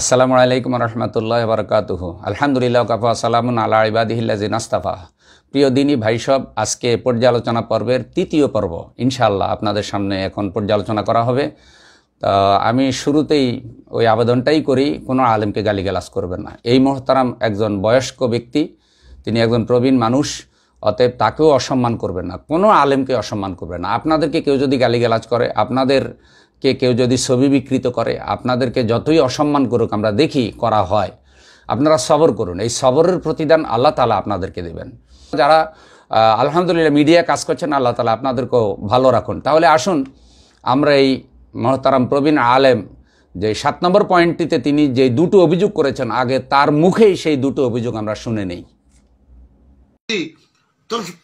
আসসালামু আলাইকুম রহমতুল্লাহ বরকাতুহ আলহামদুলিল্লাহ কাফা সালামুন আল্লাহ ইবাদিহিল্লাজিন আস্তাফা প্রিয় দিনই ভাইসব আজকে পর্যালোচনা পর্বের তৃতীয় পর্ব ইনশাল্লাহ আপনাদের সামনে এখন পর্যালোচনা করা হবে তা আমি শুরুতেই ওই আবেদনটাই করি কোনো আলেমকে গালিগালাজ করবেন না এই মহতারাম একজন বয়স্ক ব্যক্তি তিনি একজন প্রবীণ মানুষ অতএব তাকেও অসম্মান করবেন না কোনো আলেমকে অসম্মান করবেন না আপনাদেরকে কেউ যদি গালিগালাজ করে আপনাদের কে কেউ যদি ছবি বিকৃত করে আপনাদেরকে যতই অসম্মান করুক আমরা দেখি করা হয় আপনারা সবর করুন এই সবরের প্রতিদান আল্লাহ তালা আপনাদেরকে দেবেন যারা আলহামদুলিল্লাহ মিডিয়া কাজ করছেন আল্লাহ তালা আপনাদেরকেও ভালো রাখুন তাহলে আসুন আমরা এই মহতারাম প্রবীণ আলেম যে সাত নম্বর পয়েন্টটিতে তিনি যে দুটো অভিযোগ করেছেন আগে তার মুখেই সেই দুটো অভিযোগ আমরা শুনে নেই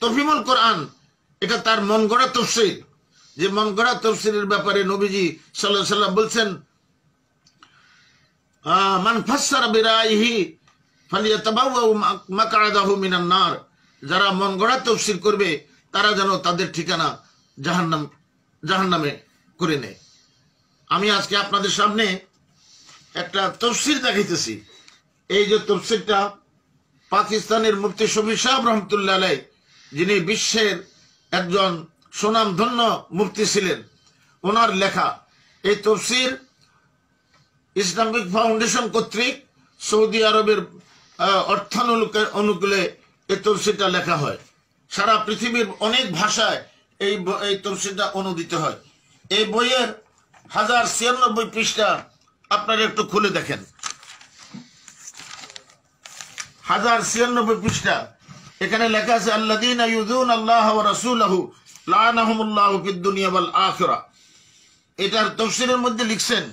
তফিমুল কোরআন এটা তার মন গড়া তফসিল যে মন গড়া তফসিলের ব্যাপারে নবীজি সাল্লাহ সাল্লাম বলছেন মান ফাসারা বিরাইহি ফালিয়া তাবাউ যারা মন গড়া তফসিল করবে তারা যেন তাদের ঠিকানা জাহান্নাম জাহান্নামে করে নেয় আমি আজকে আপনাদের সামনে একটা তফসিল দেখাইতেছি এই যে তফসিলটা পাকিস্তানের মুফতি শফি সাহেব রহমতুল্লাহ যিনি বিশ্বের একজন সুনাম ধন্য মুক্তি ছিলেন ওনার লেখা এই তফসির ইসলামিক ফাউন্ডেশন কর্তৃক সৌদি আরবের অর্থানুকূলে অনুকূলে এই তফসিরটা লেখা হয় সারা পৃথিবীর অনেক ভাষায় এই এই তফসিরটা অনুদিত হয় এই বইয়ের হাজার ছিয়ানব্বই পৃষ্ঠা আপনারা একটু খুলে দেখেন হাজার ছিয়ানব্বই পৃষ্ঠা এখানে লেখা আছে আল্লাহ আল্লাহ রসুল লাহমুল্লাহিদ্দুনিয়াবাল আখরা এটার তফসিলের মধ্যে লিখছেন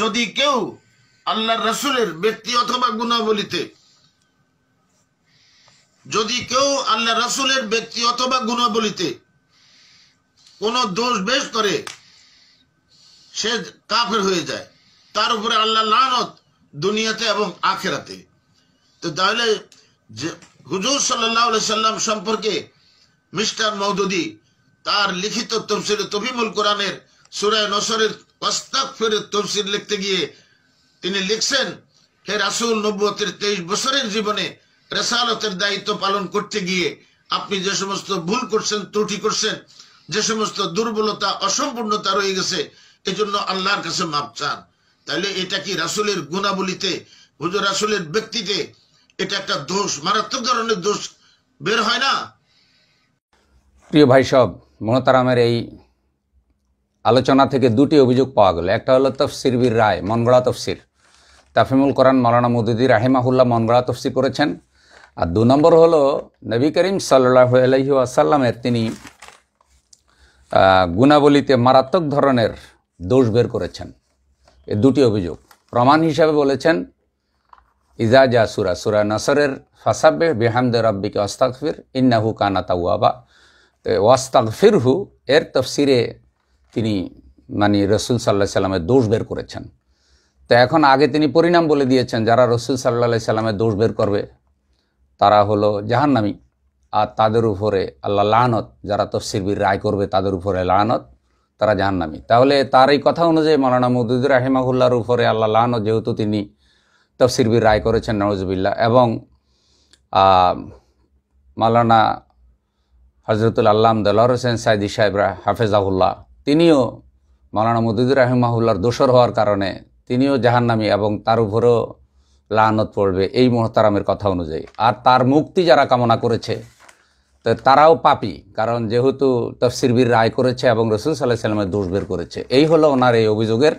যদি কেউ আল্লাহ রসুলের ব্যক্তি অথবা গুণাবলিতে যদি কেউ আল্লাহ রসুলের ব্যক্তি অথবা গুণাবলিতে কোন দোষ বেশ করে সে কাফের হয়ে যায় তার উপরে আল্লাহ লানত দুনিয়াতে এবং আখেরাতে তো তাহলে যে হুজুর সাল্লাহ সাল্লাম সম্পর্কে মিস্টার মৌদুদী তার লিখিত তফসিরে তফিমুল কোরআনের সুরায় নসরের অস্তাক ফেরের তফসির লিখতে গিয়ে তিনি লিখছেন হে রাসুল নব্বতের তেইশ বছরের জীবনে রেসালতের দায়িত্ব পালন করতে গিয়ে আপনি যে সমস্ত ভুল করছেন ত্রুটি করছেন যে সমস্ত দুর্বলতা অসম্পূর্ণতা রয়ে গেছে এজন্য আল্লাহর কাছে মাপ চান তাহলে এটা কি রাসুলের গুণাবলিতে হুজুর রাসুলের ব্যক্তিতে এটা একটা দোষ মারাত্মক ধরনের দোষ বের হয় না প্রিয় ভাই সব মনতারামের এই আলোচনা থেকে দুটি অভিযোগ পাওয়া গেল একটা হলো তফসিরবির রায় মনগড়া তফসির তাফিমুল কোরআন মৌলানা মুদুদ্দি রাহিমাহুল্লাহ মনগড়া তফসির করেছেন আর দু নম্বর হলো নবী করিম সাল্লাহ আলহি আসাল্লামের তিনি গুণাবলীতে মারাত্মক ধরনের দোষ বের করেছেন এ দুটি অভিযোগ প্রমাণ হিসাবে বলেছেন ইজাজা সুরা সুরা নাসরের ফাসাবে বেহামদে রব্বিকে অস্তাকফির ইন্নাহু কানা তাওয়াবা ওয়াস্তাক ফিরহু এর তফসিরে তিনি মানে রসুল সাল্লাহ সাল্লামের দোষ বের করেছেন তো এখন আগে তিনি পরিণাম বলে দিয়েছেন যারা রসুল সাল্লাহ সাল্লামের দোষ বের করবে তারা হলো জাহান্নামি আর তাদের উপরে আল্লাহ লানত যারা তফসিরবির রায় করবে তাদের উপরে লানত তারা জাহান্নামি তাহলে তার এই কথা অনুযায়ী মৌলানা মদুদুর রাহেমাহুল্লার উপরে আল্লাহ লানত যেহেতু তিনি তফসিরবির রায় করেছেন নওয়াজবিল্লা এবং মালানা হজরতুল আল্লাম দলার হোসেন সাইদি সাহেবরা হাফেজাহুল্লাহ তিনিও মৌলানা মদুদুর রহমাহুল্লার দোষর হওয়ার কারণে তিনিও জাহান্নামী এবং তার উপরেও লানত পড়বে এই মোহতারামের কথা অনুযায়ী আর তার মুক্তি যারা কামনা করেছে তো তারাও পাপি কারণ যেহেতু তফসিরবির রায় করেছে এবং রসুল সাল্লাহ সাল্লামের দোষ বের করেছে এই হলো ওনার এই অভিযোগের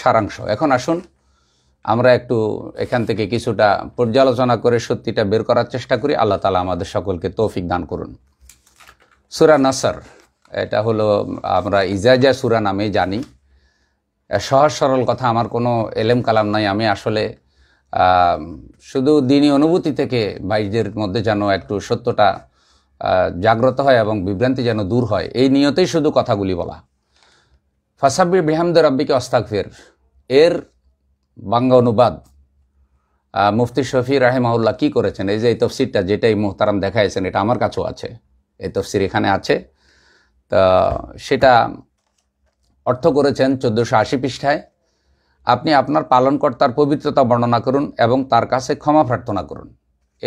সারাংশ এখন আসুন আমরা একটু এখান থেকে কিছুটা পর্যালোচনা করে সত্যিটা বের করার চেষ্টা করি আল্লাহ তালা আমাদের সকলকে তৌফিক দান করুন সুরা নাসার এটা হলো আমরা ইজাজা সুরা নামেই জানি সহজ সরল কথা আমার কোনো এলেম কালাম নাই আমি আসলে শুধু দিনই অনুভূতি থেকে বাইজদের মধ্যে যেন একটু সত্যটা জাগ্রত হয় এবং বিভ্রান্তি যেন দূর হয় এই নিয়তেই শুধু কথাগুলি বলা ফাসাব্বির বিহামদ রব্বিকে অস্তাকফির এর বাংলা অনুবাদ মুফতি শফি রাহেমাউল্লাহ কী করেছেন এই যে এই তফসিরটা যেটাই মোহতারাম দেখাইছেন এটা আমার কাছেও আছে এই তফসির এখানে আছে তা সেটা অর্থ করেছেন চোদ্দোশো আশি পৃষ্ঠায় আপনি আপনার পালনকর্তার পবিত্রতা বর্ণনা করুন এবং তার কাছে ক্ষমা প্রার্থনা করুন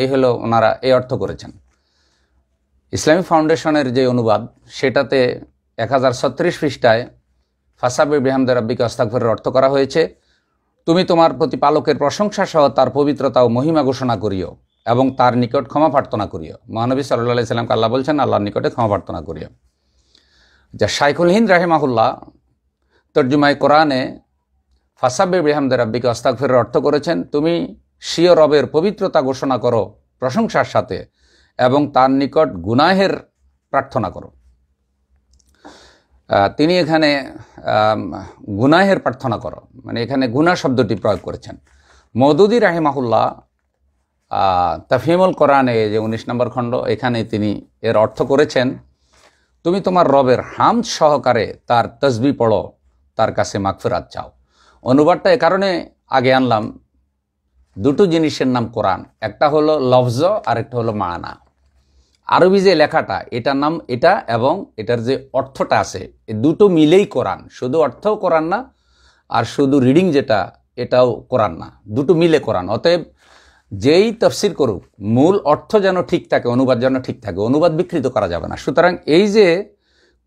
এই হলো ওনারা এই অর্থ করেছেন ইসলামী ফাউন্ডেশনের যে অনুবাদ সেটাতে এক হাজার ছত্রিশ পৃষ্ঠায় ফাসাব বেহামদ রব্বিকে অস্তাকফরের অর্থ করা হয়েছে তুমি তোমার প্রতিপালকের প্রশংসা সহ তার পবিত্রতা ও মহিমা ঘোষণা করিও এবং তার নিকট ক্ষমা প্রার্থনা করিও মহানবী সাল্লাহ সাল্লামকে আল্লাহ বলছেন আল্লাহর নিকটে ক্ষমা প্রার্থনা করিও যা শাইখুল হিন্দ রাহেমাহুল্লাহ তর্জুমাই কোরআনে ফাসাবির রেহামদের রাব্বিকে অস্তাকফিরের অর্থ করেছেন তুমি শিও রবের পবিত্রতা ঘোষণা করো প্রশংসার সাথে এবং তার নিকট গুনাহের প্রার্থনা করো তিনি এখানে গুনাহের প্রার্থনা করো মানে এখানে গুনা শব্দটি প্রয়োগ করেছেন মদুদি রাহেমাহুল্লাহ তাফিমুল কোরআনে যে উনিশ নম্বর খণ্ড এখানে তিনি এর অর্থ করেছেন তুমি তোমার রবের হাম সহকারে তার তসবি পড়ো তার কাছে মাকফিরাত চাও অনুবাদটা এ কারণে আগে আনলাম দুটো জিনিসের নাম কোরআন একটা হলো লফজ আর একটা হলো মানা আরবি যে লেখাটা এটার নাম এটা এবং এটার যে অর্থটা আছে এ দুটো মিলেই কোরআন শুধু অর্থও কোরআন না আর শুধু রিডিং যেটা এটাও কোরআন না দুটো মিলে কোরআন অতএব যেই তফসির করুক মূল অর্থ যেন ঠিক থাকে অনুবাদ যেন ঠিক থাকে অনুবাদ বিকৃত করা যাবে না সুতরাং এই যে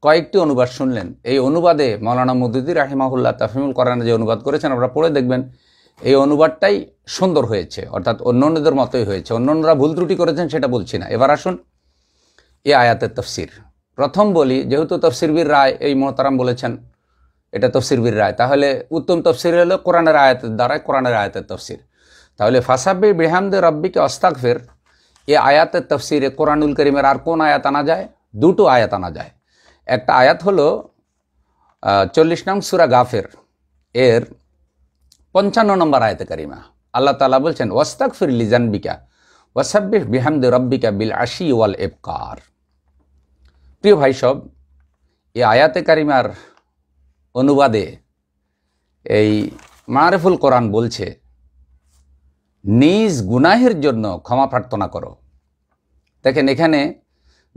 কয়েকটি অনুবাদ শুনলেন এই অনুবাদে মৌলানা মুদুদ্দি রাহিমাহুল্লাহ তাফিমুল কোরআনে যে অনুবাদ করেছেন আপনারা পড়ে দেখবেন এই অনুবাদটাই সুন্দর হয়েছে অর্থাৎ অন্যান্যদের মতোই হয়েছে অন্যান্যরা ভুল ত্রুটি করেছেন সেটা বলছি না এবার আসুন এ আয়াতের তফসির প্রথম বলি যেহেতু তফসিরবির রায় এই মহতারাম বলেছেন এটা তফসিরবির রায় তাহলে উত্তম তফসির হলো কোরআনের আয়াতের দ্বারা কোরআনের আয়াতের তফসির তাহলে ফাসাবি বেহামদে রব্বিকে অস্তাকফের এ আয়াতের তফসিরে কোরআনুল করিমের আর কোন আয়াত আনা যায় দুটো আয়াত আনা যায় একটা আয়াত হলো চল্লিশ নং সুরা গাফের এর পঞ্চান্ন নম্বর আয়াত কারিমা আল্লাহ তালা বলছেন ওয়াস্তাকফির লিজানবিকা ওয়াসাবি বিহামদে রব্বিকা বিল আশি ওয়াল এফকার প্রিয় ভাই সব এ আয়াতে কারিমার অনুবাদে এই মারেফুল কোরআন বলছে নিজ গুনাহের জন্য ক্ষমা প্রার্থনা করো দেখেন এখানে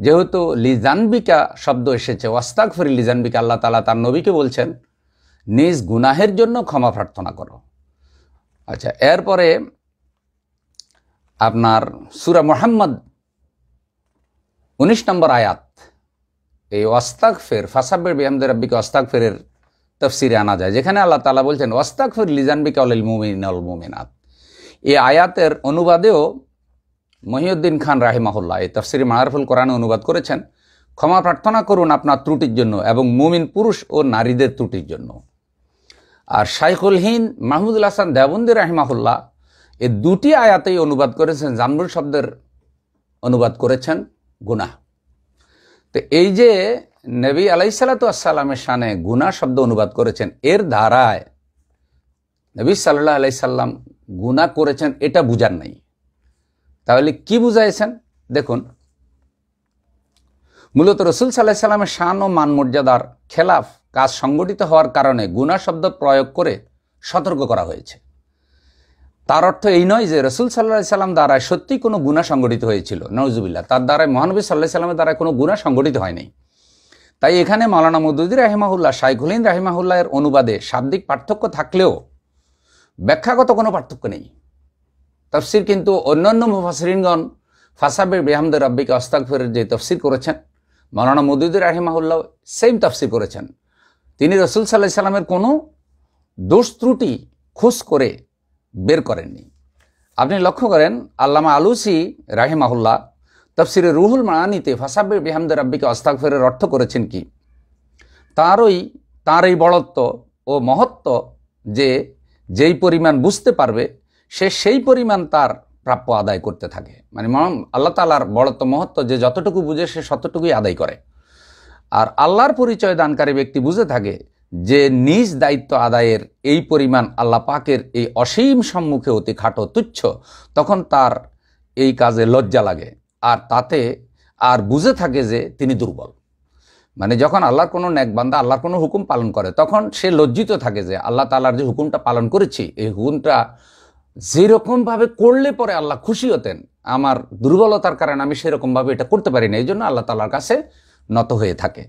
যেহেতু লিজানবিকা শব্দ এসেছে ওয়াস্তাক ফরি লিজানবিকা আল্লাহ তালা তার নবীকে বলছেন নিজ গুনাহের জন্য ক্ষমা প্রার্থনা করো আচ্ছা এরপরে আপনার সুরা মোহাম্মদ উনিশ নম্বর আয়াত এই ওয়াস্তাক ফের ফাসাবের বিহামদের আব্বিকে ওয়াস্তাক ফেরের তফসিরে আনা যায় যেখানে আল্লাহ তালা বলছেন ওয়াস্তাক ফের লিজানবিকা অল মুমিন অল মুমিনাত এই আয়াতের অনুবাদেও মহিউদ্দিন খান রাহেমাহুল্লাহ এই তফসির মারফুল কোরআনে অনুবাদ করেছেন ক্ষমা প্রার্থনা করুন আপনার ত্রুটির জন্য এবং মুমিন পুরুষ ও নারীদের ত্রুটির জন্য আর শাইকুল হিন মাহমুদুল হাসান দেবন্দি রাহিমাহুল্লাহ এ দুটি আয়াতেই অনুবাদ করেছেন জামরুল শব্দের অনুবাদ করেছেন গুনা তো এই যে নবী সাল্লা আসসালামের সানে গুনা শব্দ অনুবাদ করেছেন এর ধারায় নবী সাল্লাহ আলাইসাল্লাম গুণা করেছেন এটা বুঝার নাই তাহলে কি বুঝাইছেন দেখুন মূলত রসুল সাল্লাহ সাল্লামের শান ও মান মর্যাদার খেলাফ কাজ সংগঠিত হওয়ার কারণে গুণা শব্দ প্রয়োগ করে সতর্ক করা হয়েছে তার অর্থ এই নয় যে রসুল সাল্লাহ সাল্লাম দ্বারা সত্যি কোনো গুণা সংগঠিত হয়েছিল নওজুবিল্লা তার দ্বারা মহানবী সাল্লাহ সাল্লামের দ্বারা কোনো গুণা সংগঠিত হয়নি তাই এখানে মালানা মদুদ্দিন রাহিমাহুল্লাহ শাইখুলিন রাহিমাহুল্লাহের অনুবাদে শাব্দিক পার্থক্য থাকলেও ব্যাখ্যাগত কোনো পার্থক্য নেই তফসির কিন্তু অন্যান্য মুফাসরিনগণ ফাসাবির বেহামদ রব্বিকে অস্তাকফিরের যে তফসির করেছেন মৌলানা মদুদুর রাহিমাহুল্লাহ সেম তফসির করেছেন তিনি রসুল সাল্লাহ সাল্লামের কোনো দোষ ত্রুটি খোঁজ করে বের করেননি আপনি লক্ষ্য করেন আল্লামা আলুসি রাহিমাহুল্লাহ তফসিরে রুহুল মানিতে ফাসাবির বেহামদ রব্বিকে অস্তাকফিরের অর্থ করেছেন কি তাঁরই তাঁর এই বড়ত্ব ও মহত্ব যে যেই পরিমাণ বুঝতে পারবে সে সেই পরিমাণ তার প্রাপ্য আদায় করতে থাকে মানে আল্লাহ তালার বড়ত্ব মহত্ব যে যতটুকু বুঝে সে ততটুকুই আদায় করে আর আল্লাহর পরিচয় দানকারী ব্যক্তি বুঝে থাকে যে নিজ দায়িত্ব আদায়ের এই পরিমাণ আল্লাহ পাকের এই অসীম সম্মুখে অতি খাটো তুচ্ছ তখন তার এই কাজে লজ্জা লাগে আর তাতে আর বুঝে থাকে যে তিনি দুর্বল মানে যখন আল্লাহর কোনো ন্যাক বান্দা আল্লাহর কোনো হুকুম পালন করে তখন সে লজ্জিত থাকে যে আল্লাহ তালার যে হুকুমটা পালন করেছি এই হুকুমটা যেরকমভাবে করলে পরে আল্লাহ খুশি হতেন আমার দুর্বলতার কারণে আমি সেরকমভাবে এটা করতে পারি না এই জন্য আল্লাহ তালার কাছে নত হয়ে থাকে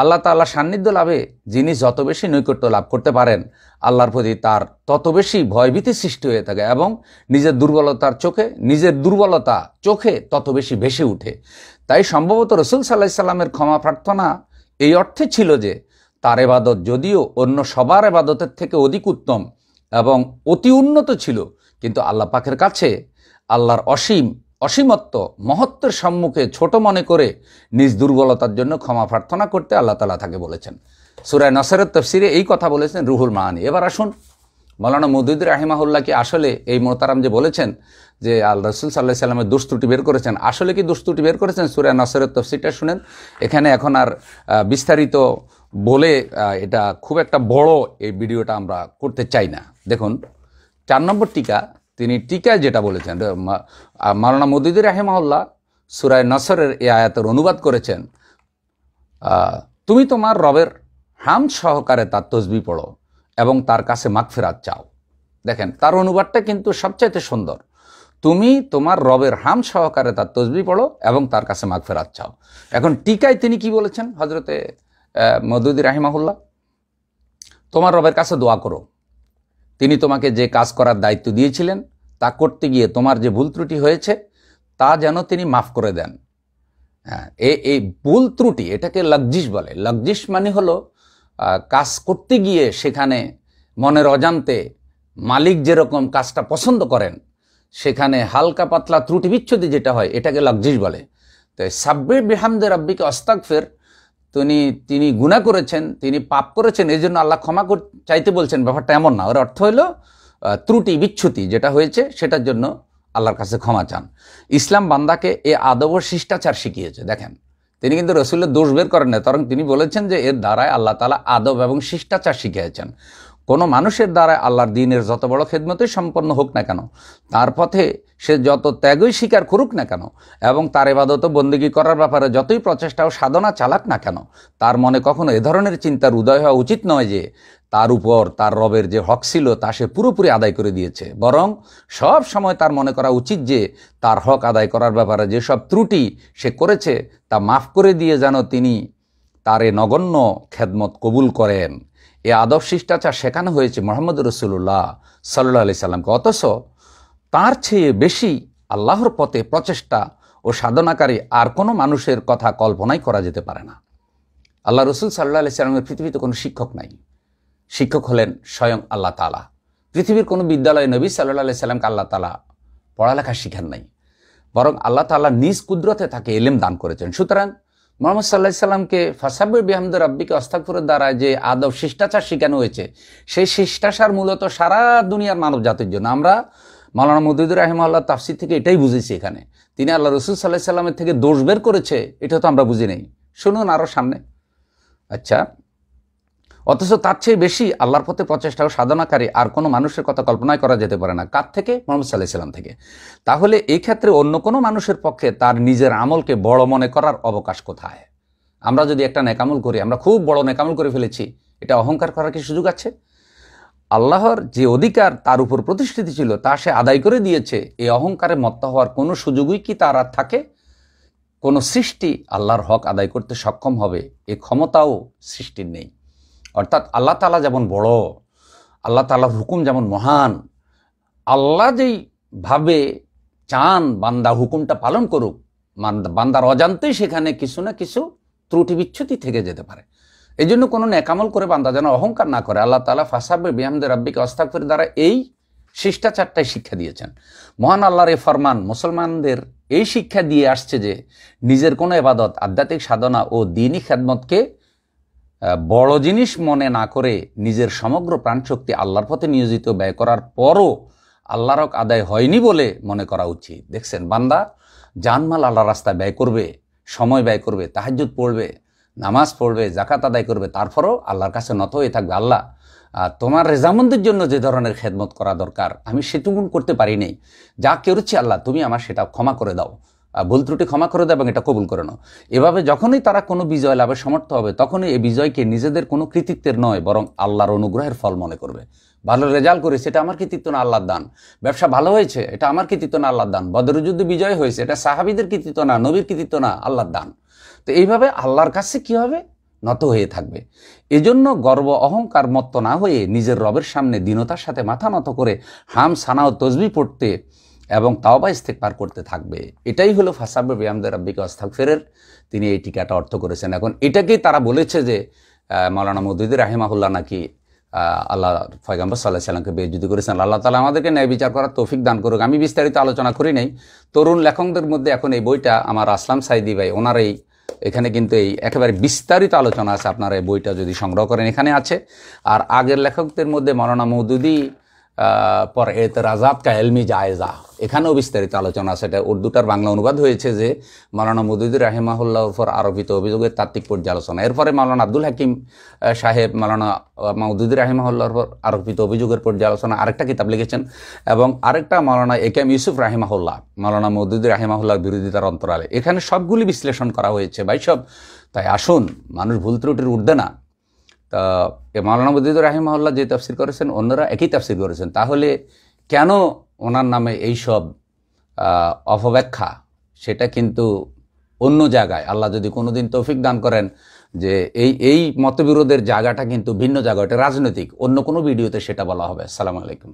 আল্লাহ তাল্লাহ সান্নিধ্য লাভে যিনি যত বেশি নৈকট্য লাভ করতে পারেন আল্লাহর প্রতি তার তত বেশি ভয়ভীতি সৃষ্টি হয়ে থাকে এবং নিজের দুর্বলতার চোখে নিজের দুর্বলতা চোখে তত বেশি ভেসে উঠে তাই সম্ভবত রসুল সাল্লাহ সাল্লামের ক্ষমা প্রার্থনা এই অর্থে ছিল যে তার এবাদত যদিও অন্য সবার এবাদতের থেকে অধিক উত্তম এবং অতি উন্নত ছিল কিন্তু আল্লাহ পাখের কাছে আল্লাহর অসীম অসীমত্ব মহত্বের সম্মুখে ছোট মনে করে নিজ দুর্বলতার জন্য ক্ষমা প্রার্থনা করতে আল্লাহ তালা তাকে বলেছেন সুরায় নসরত তফসিরে এই কথা বলেছেন রুহুল মাহানি এবার আসুন মৌলানা মুদুদ রাহিমাহুল্লাহকে আসলে এই মোতারাম যে বলেছেন যে আল রসুল সাল্লাহ সাল্লামের দুস্তুটি বের করেছেন আসলে কি দুস্তুটি বের করেছেন সুরে নসরের তফসিটা শুনেন এখানে এখন আর বিস্তারিত বলে এটা খুব একটা বড় এই ভিডিওটা আমরা করতে চাই না দেখুন চার নম্বর টিকা তিনি টিকায় যেটা বলেছেন মাওলানা মদিদুর রাহেমাউল্লাহ সুরায় নসরের এ আয়াতের অনুবাদ করেছেন তুমি তোমার রবের হাম সহকারে তার তসবি পড়ো এবং তার কাছে মাগফেরাত চাও দেখেন তার অনুবাদটা কিন্তু সবচাইতে সুন্দর তুমি তোমার রবের হাম সহকারে তার তসবি পড়ো এবং তার কাছে মাঘ ফেরাত চাও এখন টিকায় তিনি কি বলেছেন হজরতে মদুদি রাহিমাহুল্লাহ তোমার রবের কাছে দোয়া করো তিনি তোমাকে যে কাজ করার দায়িত্ব দিয়েছিলেন তা করতে গিয়ে তোমার যে ভুল ত্রুটি হয়েছে তা যেন তিনি মাফ করে দেন হ্যাঁ এই ভুল ত্রুটি এটাকে লগজিস বলে লগজিস মানে হলো কাজ করতে গিয়ে সেখানে মনের অজান্তে মালিক যেরকম কাজটা পছন্দ করেন সেখানে হালকা পাতলা ত্রুটি বিচ্ছুতি যেটা হয় এটাকে লাগজিস বলে তো সাব্বির বিহামদে রাব্বিকে অস্তাকফের তিনি তিনি গুণা করেছেন তিনি পাপ করেছেন এই জন্য আল্লাহ ক্ষমা চাইতে বলছেন ব্যাপারটা এমন না ওর অর্থ হলো ত্রুটি বিচ্ছুতি যেটা হয়েছে সেটার জন্য আল্লাহর কাছে ক্ষমা চান ইসলাম বান্দাকে এ আদব শিষ্টাচার শিখিয়েছে দেখেন তিনি কিন্তু রসুলের দোষ বের করেন না তরং তিনি বলেছেন যে এর দ্বারায় আল্লাহ তালা আদব এবং শিষ্টাচার শিখিয়েছেন কোনো মানুষের দ্বারা আল্লাহর দিনের যত বড় খেদমতই সম্পন্ন হোক না কেন তার পথে সে যত ত্যাগই স্বীকার করুক না কেন এবং তার এবাদত বন্দিগি করার ব্যাপারে যতই প্রচেষ্টা ও সাধনা চালাক না কেন তার মনে কখনো এ ধরনের চিন্তার উদয় হওয়া উচিত নয় যে তার উপর তার রবের যে হক ছিল তা সে পুরোপুরি আদায় করে দিয়েছে বরং সব সময় তার মনে করা উচিত যে তার হক আদায় করার ব্যাপারে যেসব ত্রুটি সে করেছে তা মাফ করে দিয়ে যেন তিনি তার এ নগণ্য খেদমত কবুল করেন এ আদব শিষ্টাচার শেখানো হয়েছে মোহাম্মদ রসুল্লাহ সাল্লাহ আলি সাল্লামকে অথচ তার চেয়ে বেশি আল্লাহর পথে প্রচেষ্টা ও সাধনাকারী আর কোনো মানুষের কথা কল্পনাই করা যেতে পারে না আল্লাহ রসুল সাল্লাহ আলি সাল্লামের পৃথিবীতে কোনো শিক্ষক নাই শিক্ষক হলেন স্বয়ং আল্লাহ তালা পৃথিবীর কোনো বিদ্যালয়ে নবী সাল্লাহ আলি সাল্লামকে আল্লাহ তালা পড়ালেখা শিখেন নাই বরং আল্লাহ তাল্লাহ নিজ কুদরতে তাকে এলেম দান করেছেন সুতরাং মোহাম্মদ সাল্লাহ সাল্লামকে ফাসাবির বিহামদ রব্বিকে অস্তাকুরের দ্বারা যে আদব শিষ্টাচার শেখানো হয়েছে সেই শিষ্টাচার মূলত সারা দুনিয়ার মানব জাতির জন্য আমরা মালানা মদুদুর রহমাল্লাহ তাফসির থেকে এটাই বুঝেছি এখানে তিনি আল্লাহ রসুল সাল্লাহ সাল্লামের থেকে দোষ বের করেছে এটা তো আমরা বুঝি নেই শুনুন আরও সামনে আচ্ছা অথচ তার চেয়ে বেশি আল্লাহর পথে প্রচেষ্টা ও সাধনাকারী আর কোনো মানুষের কথা কল্পনায় করা যেতে পারে না কার থেকে মোহাম্মদ সাল্লাহ সাল্লাম থেকে তাহলে এই ক্ষেত্রে অন্য কোনো মানুষের পক্ষে তার নিজের আমলকে বড় মনে করার অবকাশ কোথায় আমরা যদি একটা নেকামল করি আমরা খুব বড় নেকামল করে ফেলেছি এটা অহংকার করার কি সুযোগ আছে আল্লাহর যে অধিকার তার উপর প্রতিষ্ঠিত ছিল তা সে আদায় করে দিয়েছে এই অহংকারে মত্ত হওয়ার কোনো সুযোগই কি তার আর থাকে কোনো সৃষ্টি আল্লাহর হক আদায় করতে সক্ষম হবে এ ক্ষমতাও সৃষ্টির নেই অর্থাৎ আল্লাহ তালা যেমন বড় আল্লাহ তালার হুকুম যেমন মহান আল্লাহ যেই ভাবে চান বান্দা হুকুমটা পালন করুক বান্দার অজান্তেই সেখানে কিছু না কিছু ত্রুটি বিচ্ছুতি থেকে যেতে পারে এই জন্য কোনো ন্যাকামল করে বান্দা যেন অহংকার না করে আল্লাহ তালা ফাসাবে বিহামদে রাব্বিকে অস্তাক্ষর দ্বারা এই শিষ্টাচারটাই শিক্ষা দিয়েছেন মহান আল্লাহর এ ফরমান মুসলমানদের এই শিক্ষা দিয়ে আসছে যে নিজের কোনো এবাদত আধ্যাত্মিক সাধনা ও দিনই খেদমতকে বড় জিনিস মনে না করে নিজের সমগ্র প্রাণশক্তি আল্লাহর পথে নিয়োজিত ব্যয় করার পরও আল্লাহর আদায় হয়নি বলে মনে করা উচিত দেখছেন বান্দা জানমাল আল্লাহ রাস্তায় ব্যয় করবে সময় ব্যয় করবে তাহাজুদ পড়বে নামাজ পড়বে জাকাত আদায় করবে তারপরও আল্লাহর কাছে নত হয়ে থাকবে আল্লাহ তোমার রেজামন্দের জন্য যে ধরনের খেদমত করা দরকার আমি সেটুকুন করতে পারি নাই যা করেছি আল্লাহ তুমি আমার সেটা ক্ষমা করে দাও ভুল ত্রুটি ক্ষমা করে দেয় এবং এটা কবুল করে নাও এভাবে যখনই তারা কোনো বিজয় লাভে সমর্থ হবে তখনই এই বিজয়কে নিজেদের কোনো কৃতিত্বের নয় বরং আল্লাহর অনুগ্রহের ফল মনে করবে ভালো রেজাল্ট করেছে এটা আমার কৃতিত্ব না আল্লাহর দান ব্যবসা ভালো হয়েছে এটা আমার কৃতিত্ব না আল্লাহর দান বদরযুদ্ধ বিজয় হয়েছে এটা সাহাবিদের কৃতিত্ব না নবীর কৃতিত্ব না আল্লাহর দান তো এইভাবে আল্লাহর কাছে কি হবে নত হয়ে থাকবে এজন্য গর্ব অহংকার মত্ত না হয়ে নিজের রবের সামনে দীনতার সাথে মাথা নত করে হাম সানাও তসবি পড়তে এবং তাও বা ইস্তেকবার করতে থাকবে এটাই হলো ফাসাবে ব্যায়ামদের রব্বিকা অস্তাকফেরের তিনি এই টিকাটা অর্থ করেছেন এখন এটাকেই তারা বলেছে যে মৌলানা মদুদি রাহেমাহুল্লাহ নাকি আল্লাহ ফয়গাম্বর সাল্লাহ সাল্লামকে যদি করেছেন আল্লাহ তালা আমাদেরকে ন্যায় বিচার করার তৌফিক দান করুক আমি বিস্তারিত আলোচনা করি নাই তরুণ লেখকদের মধ্যে এখন এই বইটা আমার আসলাম সাইদি ভাই ওনার এই এখানে কিন্তু এই একেবারে বিস্তারিত আলোচনা আছে আপনারা এই বইটা যদি সংগ্রহ করেন এখানে আছে আর আগের লেখকদের মধ্যে মৌলানা মৌদুদি পর এতরাজাত কা এলমি জায়জা এখানেও বিস্তারিত আলোচনা সেটা উর্দুটার বাংলা অনুবাদ হয়েছে যে মালানা মুদুদুর রাহেমাহুল্লাহ উপর আরোপিত অভিযোগের তাত্ত্বিক পর্যালোচনা এরপরে মালানা আব্দুল হাকিম সাহেব মালানা মাউদুদুর রাহেমাহুল্লাহর উপর আরোপিত অভিযোগের পর্যালোচনা আরেকটা কিতাব লিখেছেন এবং আরেকটা মালানা কেম ইউসুফ রাহেমাহুল্লাহ মালানা মৌদুদুর রাহেমাহুল্লাহর বিরোধিতার অন্তরালে এখানে সবগুলি বিশ্লেষণ করা হয়েছে ভাই সব তাই আসুন মানুষ ভুল ত্রুটির উর্ধে না তা এ মাওলানা মজিদুর রাহিমহল্লা যে তাফসির করেছেন অন্যরা একই তাফসির করেছেন তাহলে কেন ওনার নামে এই সব অপব্যাখ্যা সেটা কিন্তু অন্য জায়গায় আল্লাহ যদি কোনো দিন তৌফিক দান করেন যে এই এই মতবিরোধের জায়গাটা কিন্তু ভিন্ন জায়গা ওটা রাজনৈতিক অন্য কোনো ভিডিওতে সেটা বলা হবে আসসালামু আলাইকুম